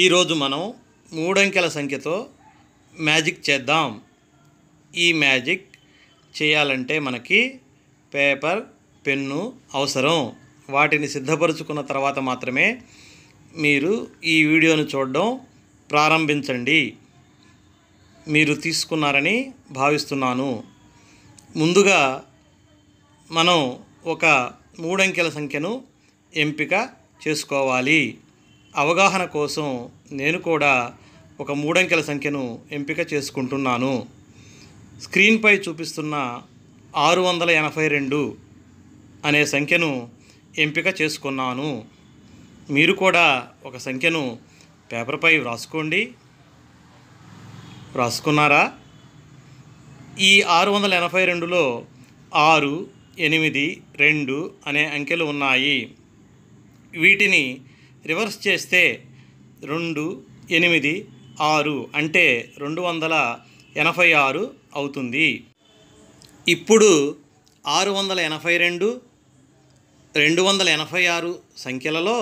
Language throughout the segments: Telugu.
ఈరోజు మనం మూడంకెల సంఖ్యతో మ్యాజిక్ చేద్దాం ఈ మ్యాజిక్ చేయాలంటే మనకి పేపర్ పెన్ను అవసరం వాటిని సిద్ధపరుచుకున్న తర్వాత మాత్రమే మీరు ఈ వీడియోను చూడడం ప్రారంభించండి మీరు తీసుకున్నారని భావిస్తున్నాను ముందుగా మనం ఒక మూడంకెల సంఖ్యను ఎంపిక చేసుకోవాలి అవగాహన కోసం నేను కూడా ఒక మూడంకెల సంఖ్యను ఎంపిక చేసుకుంటున్నాను స్క్రీన్పై చూపిస్తున్న ఆరు వందల ఎనభై రెండు అనే సంఖ్యను ఎంపిక చేసుకున్నాను మీరు కూడా ఒక సంఖ్యను పేపర్పై వ్రాసుకోండి వ్రాసుకున్నారా ఈ ఆరు వందల ఎనభై రెండులో ఆరు ఎనిమిది రెండు అనే అంకెలు ఉన్నాయి వీటిని రివర్స్ చేస్తే రెండు ఎనిమిది ఆరు అంటే రెండు వందల ఎనభై ఆరు అవుతుంది ఇప్పుడు ఆరు వందల ఎనభై రెండు రెండు వందల ఎనభై ఆరు సంఖ్యలలో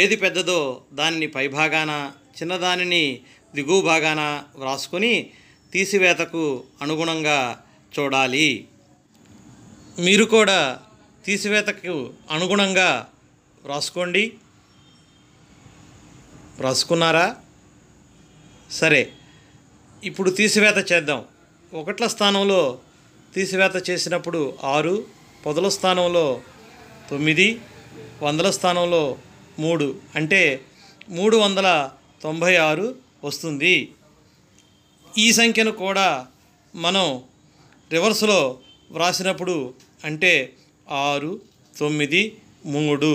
ఏది పెద్దదో దానిని పైభాగాన చిన్నదానిని దిగువ భాగాన వ్రాసుకొని తీసివేతకు అనుగుణంగా చూడాలి మీరు కూడా తీసివేతకు అనుగుణంగా వ్రాసుకోండి రాసుకున్నారా సరే ఇప్పుడు తీసివేత చేద్దాం ఒకట్ల స్థానంలో తీసివేత చేసినప్పుడు ఆరు పొదల స్థానంలో తొమ్మిది వందల స్థానంలో మూడు అంటే మూడు వందల తొంభై ఆరు వస్తుంది ఈ సంఖ్యను కూడా మనం రివర్స్లో వ్రాసినప్పుడు అంటే ఆరు తొమ్మిది మూడు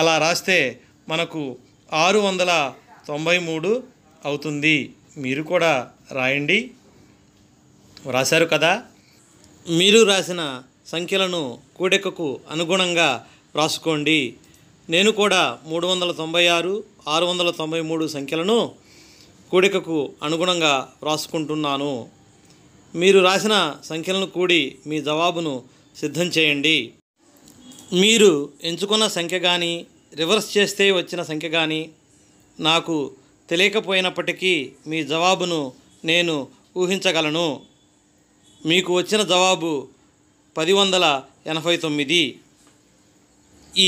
అలా రాస్తే మనకు ఆరు వందల తొంభై మూడు అవుతుంది మీరు కూడా రాయండి రాశారు కదా మీరు రాసిన సంఖ్యలను కూడెక్కకు అనుగుణంగా వ్రాసుకోండి నేను కూడా మూడు వందల తొంభై ఆరు ఆరు వందల తొంభై మూడు సంఖ్యలను కూడికకు అనుగుణంగా వ్రాసుకుంటున్నాను మీరు రాసిన సంఖ్యలను కూడి మీ జవాబును సిద్ధం చేయండి మీరు ఎంచుకున్న సంఖ్య కానీ రివర్స్ చేస్తే వచ్చిన సంఖ్య కానీ నాకు తెలియకపోయినప్పటికీ మీ జవాబును నేను ఊహించగలను మీకు వచ్చిన జవాబు పది వందల ఎనభై తొమ్మిది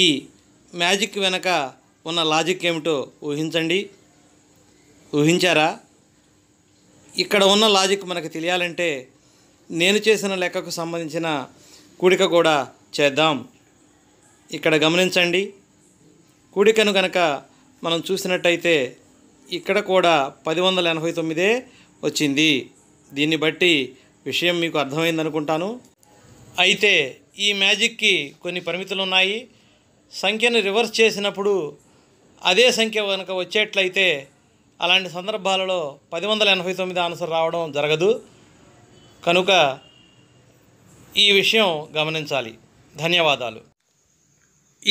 ఈ మ్యాజిక్ వెనక ఉన్న లాజిక్ ఏమిటో ఊహించండి ఊహించారా ఇక్కడ ఉన్న లాజిక్ మనకు తెలియాలంటే నేను చేసిన లెక్కకు సంబంధించిన కూడిక కూడా చేద్దాం ఇక్కడ గమనించండి కూడికను గనక మనం చూసినట్టయితే ఇక్కడ కూడా పది వందల ఎనభై తొమ్మిదే వచ్చింది దీన్ని బట్టి విషయం మీకు అర్థమైందనుకుంటాను అయితే ఈ మ్యాజిక్కి కొన్ని పరిమితులు ఉన్నాయి సంఖ్యను రివర్స్ చేసినప్పుడు అదే సంఖ్య కనుక వచ్చేట్లయితే అలాంటి సందర్భాలలో పది వందల ఎనభై తొమ్మిది ఆన్సర్ రావడం జరగదు కనుక ఈ విషయం గమనించాలి ధన్యవాదాలు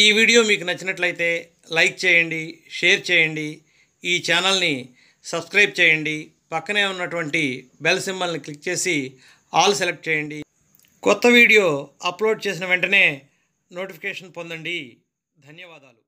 ఈ వీడియో మీకు నచ్చినట్లయితే లైక్ చేయండి షేర్ చేయండి ఈ ఛానల్ని సబ్స్క్రైబ్ చేయండి పక్కనే ఉన్నటువంటి బెల్ సింబల్ని క్లిక్ చేసి ఆల్ సెలెక్ట్ చేయండి కొత్త వీడియో అప్లోడ్ చేసిన వెంటనే నోటిఫికేషన్ పొందండి ధన్యవాదాలు